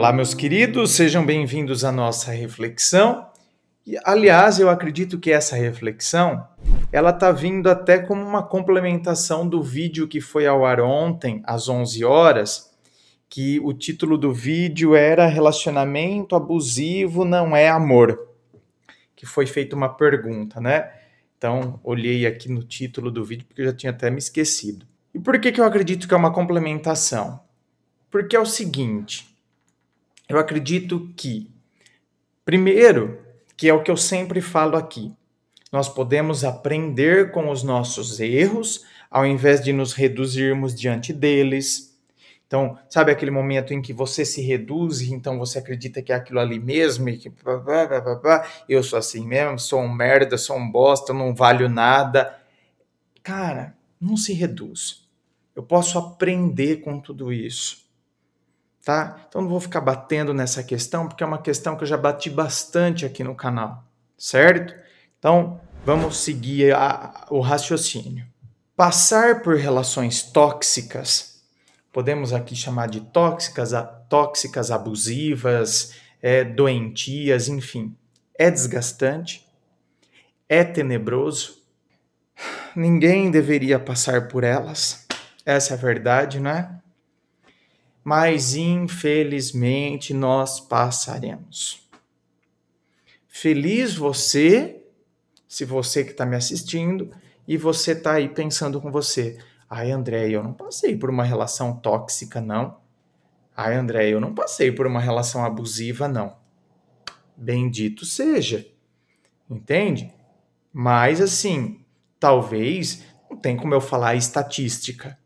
Olá, meus queridos, sejam bem-vindos à nossa reflexão. E, aliás, eu acredito que essa reflexão ela está vindo até como uma complementação do vídeo que foi ao ar ontem, às 11 horas, que o título do vídeo era Relacionamento abusivo não é amor, que foi feita uma pergunta, né? Então, olhei aqui no título do vídeo porque eu já tinha até me esquecido. E por que, que eu acredito que é uma complementação? Porque é o seguinte: eu acredito que, primeiro, que é o que eu sempre falo aqui, nós podemos aprender com os nossos erros ao invés de nos reduzirmos diante deles. Então, sabe aquele momento em que você se reduz e então você acredita que é aquilo ali mesmo e que eu sou assim mesmo, sou um merda, sou um bosta, não valho nada. Cara, não se reduz. Eu posso aprender com tudo isso tá? Então não vou ficar batendo nessa questão, porque é uma questão que eu já bati bastante aqui no canal, certo? Então vamos seguir a, o raciocínio. Passar por relações tóxicas, podemos aqui chamar de tóxicas, a, tóxicas abusivas, é, doentias, enfim, é desgastante, é tenebroso, ninguém deveria passar por elas, essa é a verdade, não é? mas infelizmente nós passaremos. Feliz você, se você que está me assistindo e você está aí pensando com você: ai, André, eu não passei por uma relação tóxica, não. Ai, André, eu não passei por uma relação abusiva, não. Bendito seja. Entende? Mas assim, talvez não tem como eu falar estatística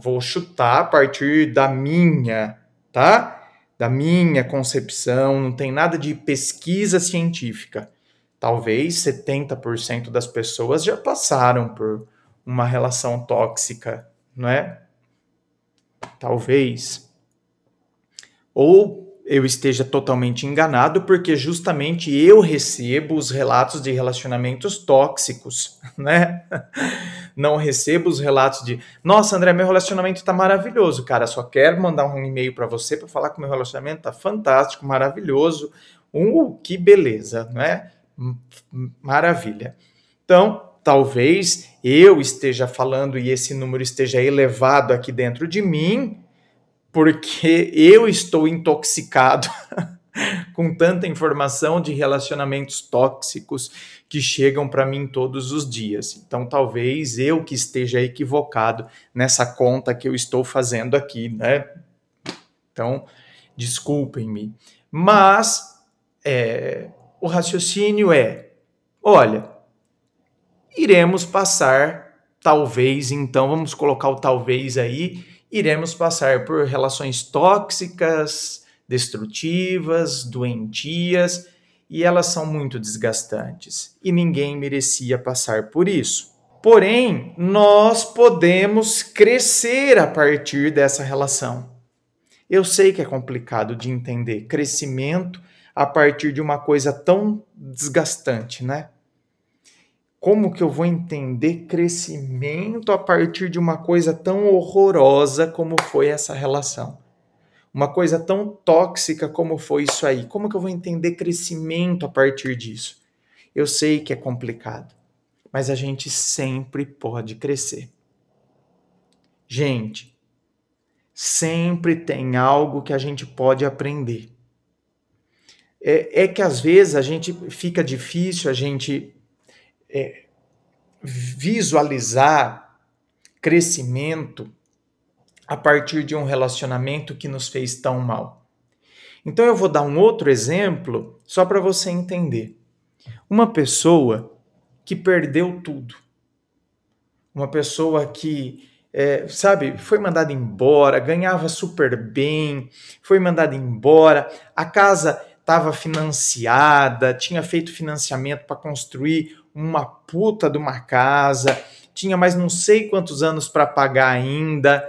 vou chutar a partir da minha, tá? Da minha concepção, não tem nada de pesquisa científica. Talvez 70% das pessoas já passaram por uma relação tóxica, não é? Talvez. Ou eu esteja totalmente enganado, porque justamente eu recebo os relatos de relacionamentos tóxicos, né? não recebo os relatos de nossa, André, meu relacionamento está maravilhoso, cara. Só quero mandar um e-mail para você para falar que meu relacionamento está fantástico, maravilhoso. Uh, que beleza, não é? Maravilha. Então, talvez eu esteja falando e esse número esteja elevado aqui dentro de mim, porque eu estou intoxicado com tanta informação de relacionamentos tóxicos que chegam para mim todos os dias. Então, talvez eu que esteja equivocado nessa conta que eu estou fazendo aqui, né? Então, desculpem-me. Mas é, o raciocínio é: olha, iremos passar, talvez, então, vamos colocar o talvez aí, iremos passar por relações tóxicas destrutivas, doentias e elas são muito desgastantes e ninguém merecia passar por isso. Porém, nós podemos crescer a partir dessa relação. Eu sei que é complicado de entender crescimento a partir de uma coisa tão desgastante, né? Como que eu vou entender crescimento a partir de uma coisa tão horrorosa como foi essa relação? uma coisa tão tóxica como foi isso aí? Como que eu vou entender crescimento a partir disso? Eu sei que é complicado, mas a gente sempre pode crescer. Gente, sempre tem algo que a gente pode aprender. É, é que às vezes a gente fica difícil a gente é, visualizar crescimento a partir de um relacionamento que nos fez tão mal. Então eu vou dar um outro exemplo só para você entender. Uma pessoa que perdeu tudo. Uma pessoa que, é, sabe, foi mandada embora, ganhava super bem, foi mandada embora, a casa estava financiada, tinha feito financiamento para construir uma puta de uma casa, tinha mais não sei quantos anos para pagar ainda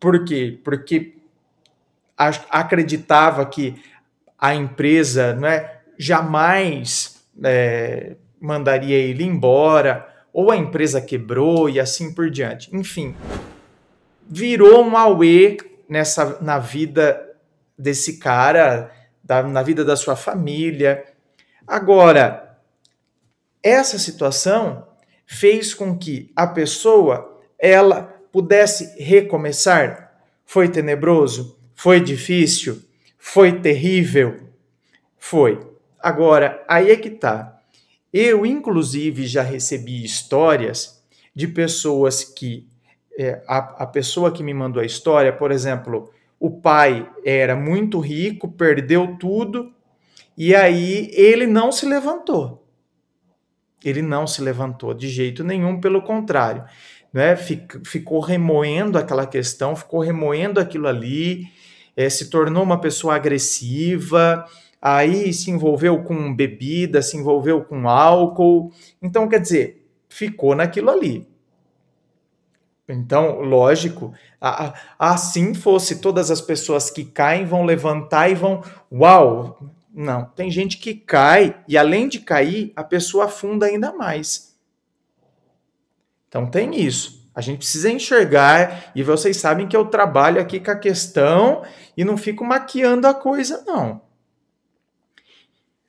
por quê? Porque acreditava que a empresa né, jamais é, mandaria ele embora, ou a empresa quebrou e assim por diante. Enfim, virou um auê nessa, na vida desse cara, da, na vida da sua família. Agora, essa situação fez com que a pessoa ela pudesse recomeçar? Foi tenebroso? Foi difícil? Foi terrível? Foi. Agora, aí é que tá. Eu, inclusive, já recebi histórias de pessoas que. É, a, a pessoa que me mandou a história, por exemplo, o pai era muito rico, perdeu tudo, e aí ele não se levantou. Ele não se levantou de jeito nenhum, pelo contrário né, ficou remoendo aquela questão, ficou remoendo aquilo ali, é, se tornou uma pessoa agressiva, aí se envolveu com bebida, se envolveu com álcool. Então, quer dizer, ficou naquilo ali. Então, lógico, assim fosse todas as pessoas que caem vão levantar e vão, uau! Não, tem gente que cai e além de cair, a pessoa afunda ainda mais então tem isso. A gente precisa enxergar, e vocês sabem que eu trabalho aqui com a questão e não fico maquiando a coisa, não.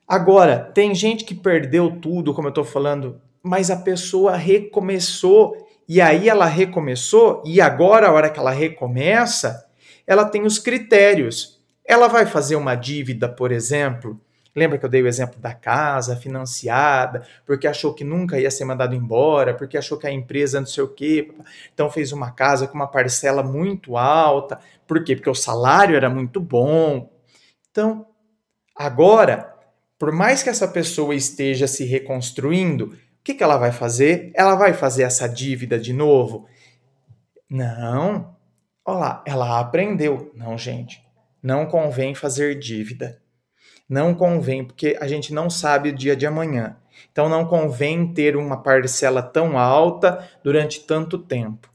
Agora, tem gente que perdeu tudo, como eu estou falando, mas a pessoa recomeçou, e aí ela recomeçou, e agora, a hora que ela recomeça, ela tem os critérios. Ela vai fazer uma dívida, por exemplo, Lembra que eu dei o exemplo da casa financiada, porque achou que nunca ia ser mandado embora, porque achou que a empresa não sei o quê, então fez uma casa com uma parcela muito alta. Por quê? Porque o salário era muito bom. Então, agora, por mais que essa pessoa esteja se reconstruindo, o que, que ela vai fazer? Ela vai fazer essa dívida de novo? Não. Olha lá, ela aprendeu. Não, gente, não convém fazer dívida não convém, porque a gente não sabe o dia de amanhã. Então não convém ter uma parcela tão alta durante tanto tempo.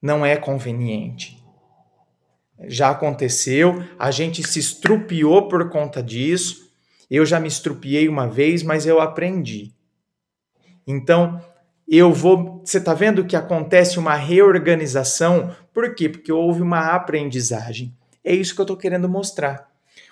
Não é conveniente. Já aconteceu, a gente se estrupiou por conta disso. Eu já me estrupiei uma vez, mas eu aprendi. Então, eu vou. Você está vendo que acontece uma reorganização? Por quê? Porque houve uma aprendizagem. É isso que eu estou querendo mostrar.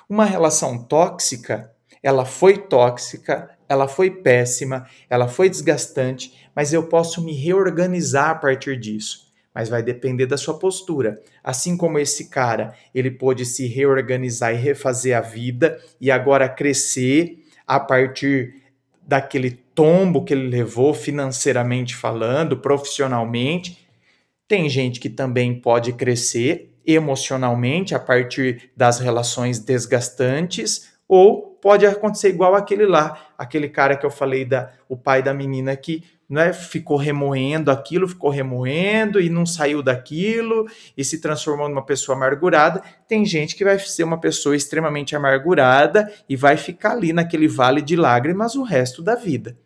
Uma relação tóxica, ela foi tóxica, ela foi péssima, ela foi desgastante, mas eu posso me reorganizar a partir disso. Mas vai depender da sua postura. Assim como esse cara, ele pôde se reorganizar e refazer a vida e agora crescer a partir daquele tombo que ele levou financeiramente falando, profissionalmente. Tem gente que também pode crescer emocionalmente a partir das relações desgastantes ou pode acontecer igual aquele lá, aquele cara que eu falei da o pai da menina que né, ficou remoendo aquilo, ficou remoendo e não saiu daquilo e se transformou numa pessoa amargurada. Tem gente que vai ser uma pessoa extremamente amargurada e vai ficar ali naquele vale de lágrimas o resto da vida.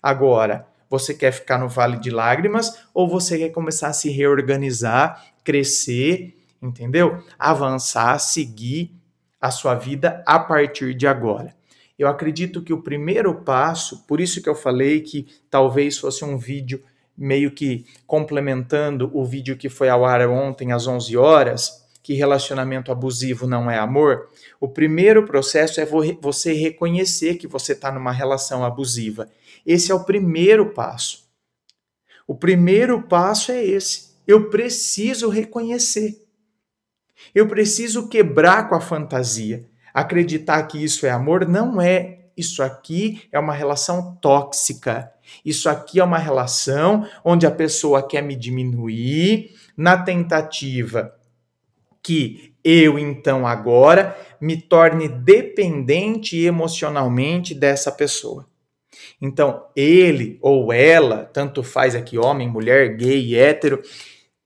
Agora, você quer ficar no vale de lágrimas ou você quer começar a se reorganizar, crescer entendeu? Avançar, seguir a sua vida a partir de agora. Eu acredito que o primeiro passo, por isso que eu falei que talvez fosse um vídeo meio que complementando o vídeo que foi ao ar ontem às 11 horas, que relacionamento abusivo não é amor, o primeiro processo é você reconhecer que você está numa relação abusiva. Esse é o primeiro passo. O primeiro passo é esse. Eu preciso reconhecer. Eu preciso quebrar com a fantasia. Acreditar que isso é amor não é. Isso aqui é uma relação tóxica. Isso aqui é uma relação onde a pessoa quer me diminuir na tentativa que eu então agora me torne dependente emocionalmente dessa pessoa. Então, ele ou ela, tanto faz aqui homem, mulher, gay, hétero,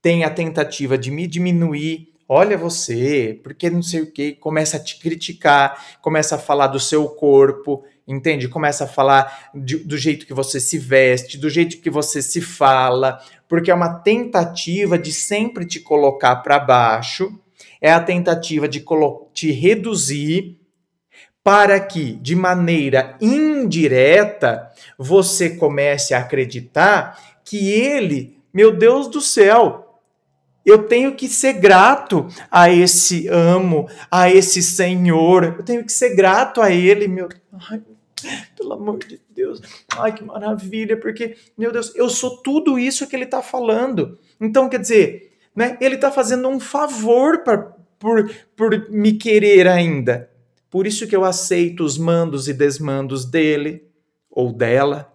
tem a tentativa de me diminuir olha você, porque não sei o que, começa a te criticar, começa a falar do seu corpo, entende? Começa a falar de, do jeito que você se veste, do jeito que você se fala, porque é uma tentativa de sempre te colocar para baixo, é a tentativa de te reduzir para que, de maneira indireta, você comece a acreditar que ele, meu Deus do céu, eu tenho que ser grato a esse amo, a esse Senhor. Eu tenho que ser grato a Ele, meu. Ai, pelo amor de Deus. Ai, que maravilha, porque, meu Deus, eu sou tudo isso que Ele está falando. Então, quer dizer, né, Ele está fazendo um favor pra, por, por me querer ainda. Por isso que eu aceito os mandos e desmandos dele ou dela.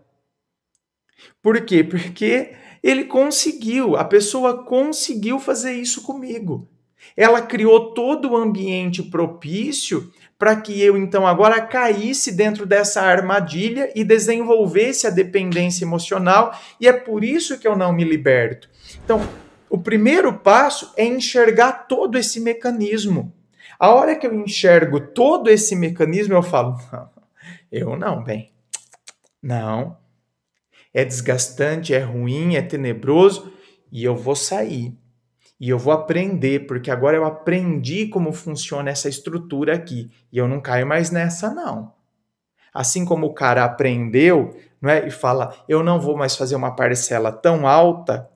Por quê? Porque ele conseguiu, a pessoa conseguiu fazer isso comigo. Ela criou todo o ambiente propício para que eu então agora caísse dentro dessa armadilha e desenvolvesse a dependência emocional, e é por isso que eu não me liberto. Então, o primeiro passo é enxergar todo esse mecanismo. A hora que eu enxergo todo esse mecanismo, eu falo: não, eu não, bem, não, é desgastante, é ruim, é tenebroso, e eu vou sair. E eu vou aprender, porque agora eu aprendi como funciona essa estrutura aqui, e eu não caio mais nessa não. Assim como o cara aprendeu, não é? E fala: "Eu não vou mais fazer uma parcela tão alta,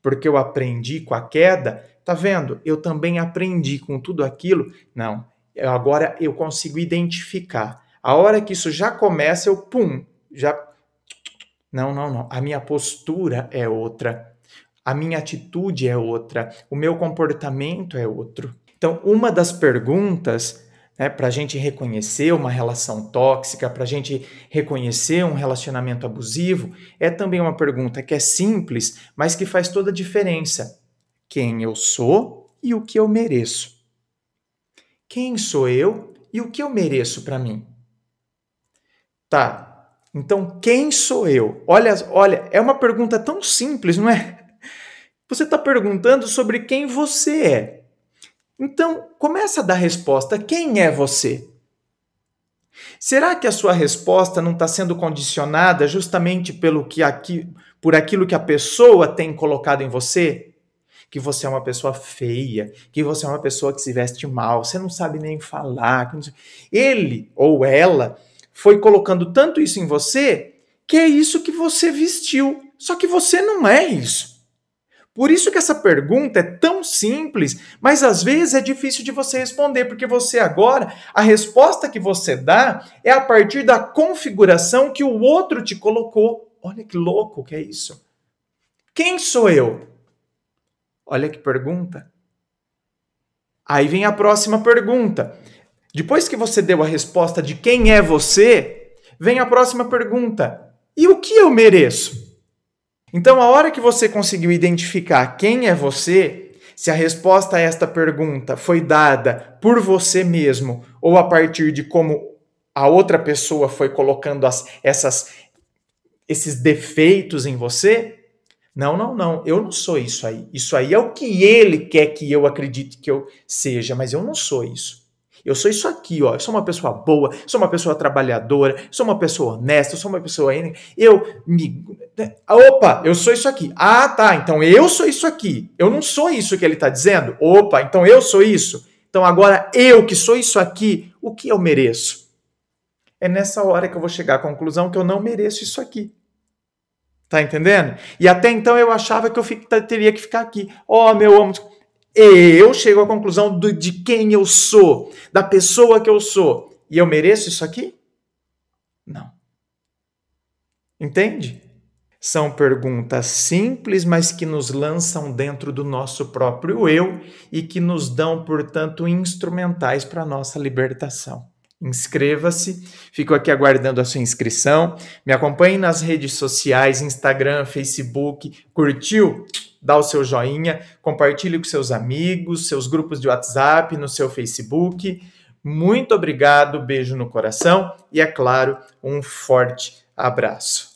porque eu aprendi com a queda". Tá vendo? Eu também aprendi com tudo aquilo. Não, agora eu consigo identificar. A hora que isso já começa, eu pum, já não, não, não. A minha postura é outra. A minha atitude é outra. O meu comportamento é outro. Então, uma das perguntas né, para a gente reconhecer uma relação tóxica, para a gente reconhecer um relacionamento abusivo, é também uma pergunta que é simples, mas que faz toda a diferença. Quem eu sou e o que eu mereço. Quem sou eu e o que eu mereço para mim? Tá, então, quem sou eu? Olha, olha, é uma pergunta tão simples, não é? Você está perguntando sobre quem você é. Então, começa a dar resposta: quem é você? Será que a sua resposta não está sendo condicionada justamente pelo que aqui, por aquilo que a pessoa tem colocado em você? Que você é uma pessoa feia, que você é uma pessoa que se veste mal, você não sabe nem falar. Ele ou ela foi colocando tanto isso em você que é isso que você vestiu. Só que você não é isso. Por isso que essa pergunta é tão simples, mas às vezes é difícil de você responder, porque você agora, a resposta que você dá é a partir da configuração que o outro te colocou. Olha que louco que é isso. Quem sou eu? Olha que pergunta. Aí vem a próxima pergunta. Depois que você deu a resposta de quem é você, vem a próxima pergunta: e o que eu mereço? Então, a hora que você conseguiu identificar quem é você, se a resposta a esta pergunta foi dada por você mesmo ou a partir de como a outra pessoa foi colocando as, essas, esses defeitos em você, não, não, não, eu não sou isso aí. Isso aí é o que ele quer que eu acredite que eu seja, mas eu não sou isso. Eu sou isso aqui, ó. Eu sou uma pessoa boa, sou uma pessoa trabalhadora, sou uma pessoa honesta, sou uma pessoa. Eu me. Né? Opa, eu sou isso aqui. Ah, tá. Então eu sou isso aqui. Eu não sou isso que ele está dizendo. Opa, então eu sou isso. Então agora eu que sou isso aqui, o que eu mereço? É nessa hora que eu vou chegar à conclusão que eu não mereço isso aqui. Tá entendendo? E até então eu achava que eu teria que ficar aqui. Ó, oh, meu amo. Eu chego à conclusão do, de quem eu sou, da pessoa que eu sou. E eu mereço isso aqui? Não. Entende? São perguntas simples, mas que nos lançam dentro do nosso próprio eu e que nos dão, portanto, instrumentais para a nossa libertação. Inscreva-se, fico aqui aguardando a sua inscrição. Me acompanhe nas redes sociais: Instagram, Facebook. Curtiu? dá o seu joinha, compartilhe com seus amigos, seus grupos de WhatsApp, no seu Facebook. Muito obrigado, beijo no coração e, é claro, um forte abraço.